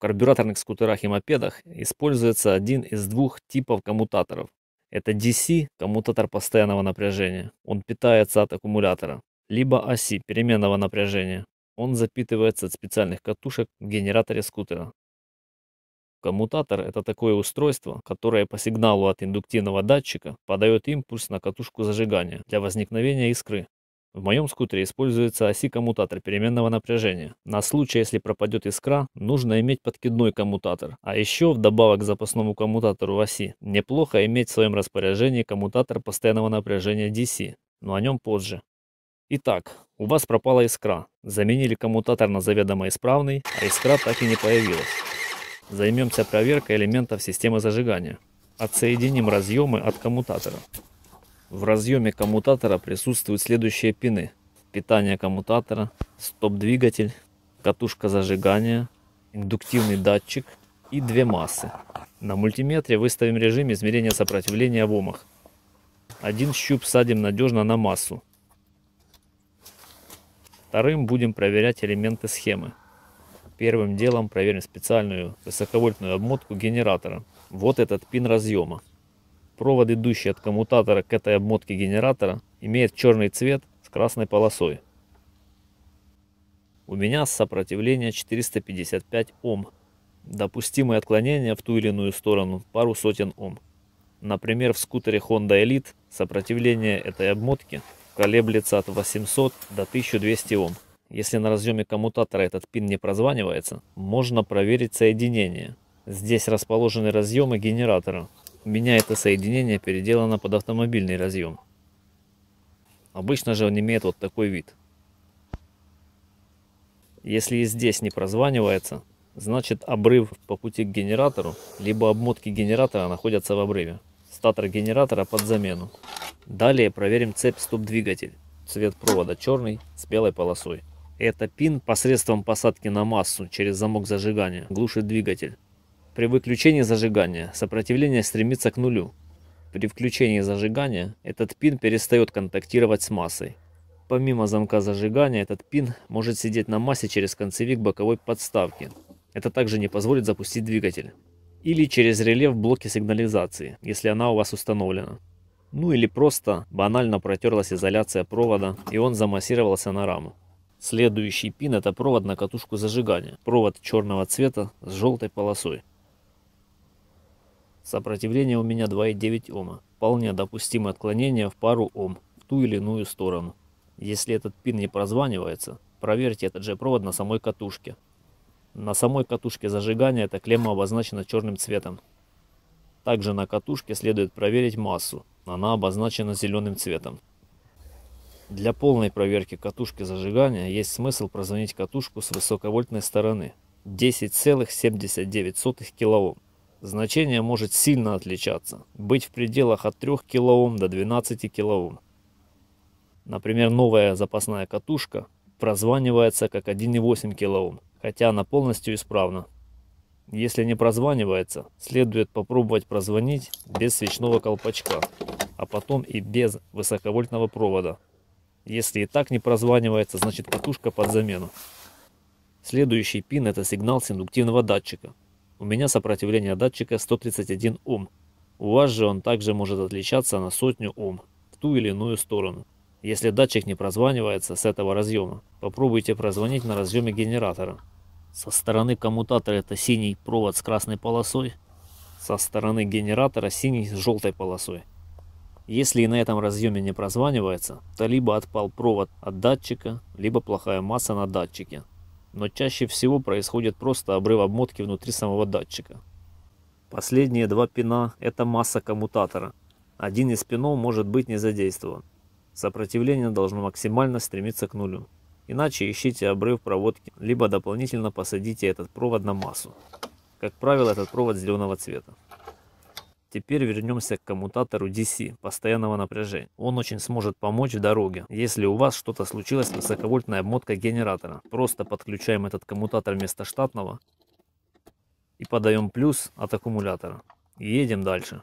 карбюраторных скутерах и мопедах используется один из двух типов коммутаторов. Это DC, коммутатор постоянного напряжения, он питается от аккумулятора, либо оси переменного напряжения, он запитывается от специальных катушек в генераторе скутера. Коммутатор – это такое устройство, которое по сигналу от индуктивного датчика подает импульс на катушку зажигания для возникновения искры. В моем скутере используется оси коммутатор переменного напряжения. На случай, если пропадет искра, нужно иметь подкидной коммутатор. А еще, вдобавок к запасному коммутатору оси, неплохо иметь в своем распоряжении коммутатор постоянного напряжения DC, но о нем позже. Итак, у вас пропала искра. Заменили коммутатор на заведомо исправный, а искра так и не появилась. Займемся проверкой элементов системы зажигания. Отсоединим разъемы от коммутатора. В разъеме коммутатора присутствуют следующие пины. Питание коммутатора, стоп-двигатель, катушка зажигания, индуктивный датчик и две массы. На мультиметре выставим режим измерения сопротивления в омах. Один щуп садим надежно на массу. Вторым будем проверять элементы схемы. Первым делом проверим специальную высоковольтную обмотку генератора. Вот этот пин разъема. Провод, идущий от коммутатора к этой обмотке генератора, имеет черный цвет с красной полосой. У меня сопротивление 455 Ом. Допустимые отклонения в ту или иную сторону пару сотен Ом. Например, в скутере Honda Elite сопротивление этой обмотки колеблется от 800 до 1200 Ом. Если на разъеме коммутатора этот пин не прозванивается, можно проверить соединение. Здесь расположены разъемы генератора, у меня это соединение переделано под автомобильный разъем. Обычно же он имеет вот такой вид. Если и здесь не прозванивается, значит обрыв по пути к генератору, либо обмотки генератора находятся в обрыве. Статор генератора под замену. Далее проверим цепь стоп-двигатель. Цвет провода черный с белой полосой. Это пин посредством посадки на массу через замок зажигания глушит двигатель. При выключении зажигания сопротивление стремится к нулю. При включении зажигания этот пин перестает контактировать с массой. Помимо замка зажигания, этот пин может сидеть на массе через концевик боковой подставки. Это также не позволит запустить двигатель. Или через реле в блоке сигнализации, если она у вас установлена. Ну или просто банально протерлась изоляция провода и он замассировался на раму. Следующий пин это провод на катушку зажигания. Провод черного цвета с желтой полосой. Сопротивление у меня 2,9 Ома. Вполне допустимое отклонение в пару Ом в ту или иную сторону. Если этот пин не прозванивается, проверьте этот же провод на самой катушке. На самой катушке зажигания эта клемма обозначена черным цветом. Также на катушке следует проверить массу. Она обозначена зеленым цветом. Для полной проверки катушки зажигания есть смысл прозвонить катушку с высоковольтной стороны 10,79 кОм. Значение может сильно отличаться, быть в пределах от 3 кОм до 12 кОм. Например, новая запасная катушка прозванивается как 1,8 кОм, хотя она полностью исправна. Если не прозванивается, следует попробовать прозвонить без свечного колпачка, а потом и без высоковольтного провода. Если и так не прозванивается, значит катушка под замену. Следующий пин это сигнал индуктивного датчика, у меня сопротивление датчика 131 Ом. У вас же он также может отличаться на сотню Ом в ту или иную сторону. Если датчик не прозванивается с этого разъема, попробуйте прозвонить на разъеме генератора. Со стороны коммутатора это синий провод с красной полосой, со стороны генератора синий с желтой полосой. Если и на этом разъеме не прозванивается, то либо отпал провод от датчика, либо плохая масса на датчике но чаще всего происходит просто обрыв обмотки внутри самого датчика. Последние два пина – это масса коммутатора. Один из пинов может быть не задействован. Сопротивление должно максимально стремиться к нулю. Иначе ищите обрыв проводки, либо дополнительно посадите этот провод на массу. Как правило, этот провод зеленого цвета. Теперь вернемся к коммутатору DC постоянного напряжения. Он очень сможет помочь в дороге. Если у вас что-то случилось с высоковольтной обмоткой генератора, просто подключаем этот коммутатор вместо штатного и подаем плюс от аккумулятора. Едем дальше.